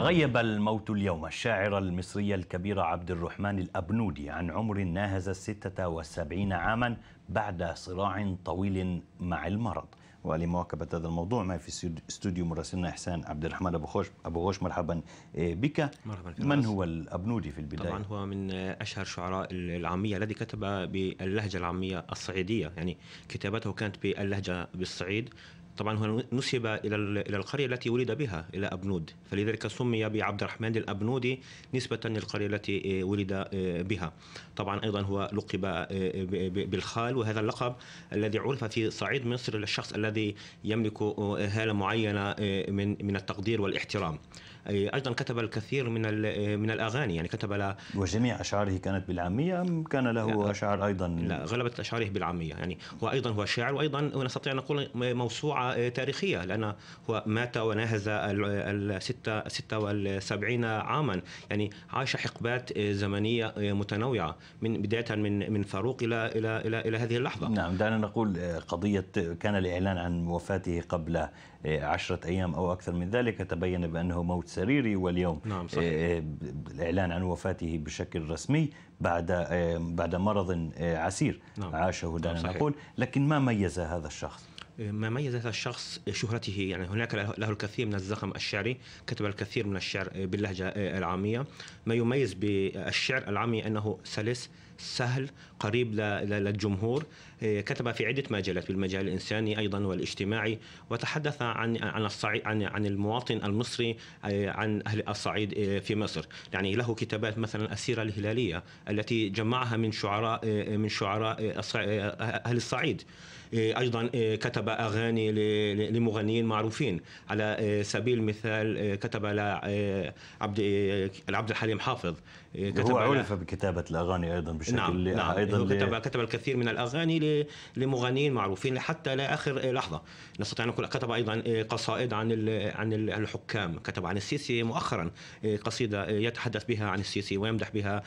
غيب الموت اليوم الشاعرة المصرية الكبيرة عبد الرحمن الأبنودي عن عمر ناهز الستة عاما بعد صراع طويل مع المرض ولمواكبة هذا الموضوع معي في استوديو مراسلنا إحسان عبد الرحمن أبو خوش أبو غوش مرحبا آه، بك مرحبا بك من هو الأبنودي في البداية؟ طبعا هو من أشهر شعراء العامية الذي كتب باللهجة العامية الصعيدية يعني كتابته كانت باللهجة بالصعيد طبعا هو نسب الى الى القريه التي ولد بها الى ابنود فلذلك سمي بعبد الرحمن الابنودي نسبه للقريه التي آه، ولد آه، بها طبعا ايضا هو لقب آه، بالخال وهذا اللقب الذي عرف في صعيد مصر للشخص الذي يملك هاله معينه من من التقدير والاحترام ايضا كتب الكثير من من الاغاني يعني كتب وجميع اشعاره كانت بالعاميه ام كان له اشعار ايضا لا غلبه اشعاره بالعاميه يعني هو ايضا هو شاعر وايضا نستطيع ان نقول موسوعه آه، تاريخيه لان هو مات وناهز ال 76 عاما يعني عاش حقبات آه، زمنيه آه، متنوعه من بدايه من من فاروق الى الى الى, إلى هذه اللحظه نعم دعنا نقول قضيه كان الاعلان عن وفاته قبل آه، عشرة أيام أو أكثر من ذلك تبين بأنه موت سريري واليوم نعم صحيح. الإعلان آه، آه، عن وفاته بشكل رسمي بعد بعد مرض عسير نعم. عاشه دعنا نعم نقول لكن ما ميز هذا الشخص ما ميز هذا الشخص شهرته يعني هناك له الكثير من الزخم الشعري كتب الكثير من الشعر باللهجة العامية ما يميز بالشعر العامي أنه سلس سهل قريب للجمهور إيه، كتب في عدة مجالات بالمجال الإنساني أيضا والاجتماعي وتحدث عن عن الصعيد عن عن المواطن المصري إيه، عن أهل الصعيد إيه، في مصر يعني له كتابات مثلا السيرة الهلالية التي جمعها من شعراء من شعراء أهل الصعيد أيضا كتب اغاني لمغنيين معروفين على آه، سبيل المثال آه، كتب لعبد آه، العبد الحليم حافظ كتب هو عرف بكتابه الاغاني ايضا بشكل نعم, نعم ايضا هو كتب كتب الكثير من الاغاني لمغنيين معروفين حتى لاخر لحظه نستطيع ان نقول كتب ايضا قصائد عن عن الحكام كتب عن السيسي مؤخرا قصيده يتحدث بها عن السيسي ويمدح بها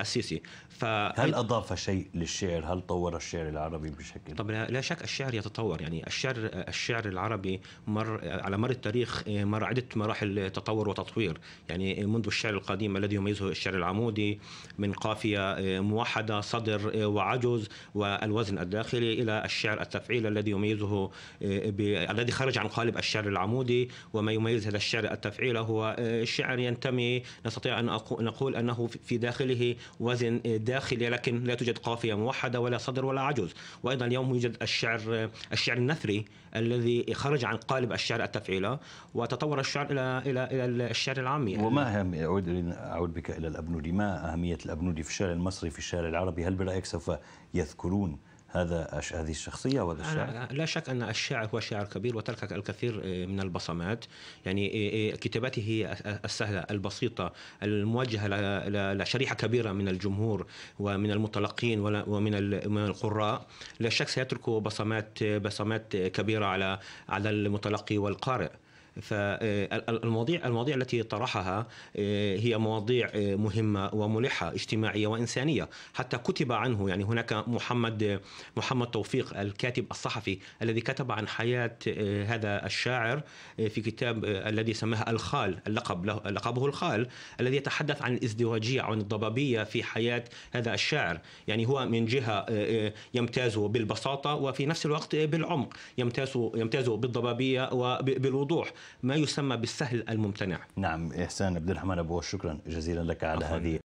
السيسي ف هل اضاف شيء للشعر هل طور الشعر العربي بشكل طب لا شك الشعر يتطور يعني يعني الشعر الشعر العربي مر على مر التاريخ آه، مر عدة مراحل تطور وتطوير يعني منذ الشعر القديم الذي يميزه الشعر العمودي من قافية آه، موحدة صدر آه، وعجز والوزن الداخلي إلى الشعر التفعيل الذي يميزه ب... الذي خرج عن قالب الشعر العمودي وما يميز هذا الشعر التفعيل هو شعر ينتمي نستطيع أن نقول أنه في داخله وزن داخلي لكن لا توجد قافية موحدة ولا صدر ولا عجز وأيضا اليوم يوجد الشعر الشعر النثري الذي خرج عن قالب الشعر التفعيلة وتطور الشعر إلى إلى إلى الشعر العامي وما هم أعود أعود بك إلى الأبنودي ما أهمية الأبنودي في الشعر المصري في الشعر العربي هل برأيك سوف يذكرون هذا هذه الشخصيه وهذا الشاعر؟ لا شك ان الشاعر هو شاعر كبير وترك الكثير آه، من البصمات يعني آه، آه، هي السهله البسيطه الموجهه لشريحه كبيره من الجمهور ومن المتلقين ومن القراء لا شك سيترك بصمات بصمات كبيره على على المتلقي والقارئ فالمواضيع آه، المواضيع التي طرحها آه، هي مواضيع آه، مهمه وملحه اجتماعيه وانسانيه حتى كتب عنه يعني هناك محمد محمد توفيق الكاتب الصحفي الذي كتب عن حياه هذا الشاعر في كتاب الذي سماه الخال اللقب له لقبه الخال الذي يتحدث عن الازدواجيه عن الضبابيه في حياه هذا الشاعر يعني هو من جهه يمتاز بالبساطه وفي نفس الوقت بالعمق يمتاز يمتاز بالضبابيه وبالوضوح ما يسمى بالسهل الممتنع نعم إحسان عبد الرحمن أبو شكرا جزيلا لك على أفضل. هذه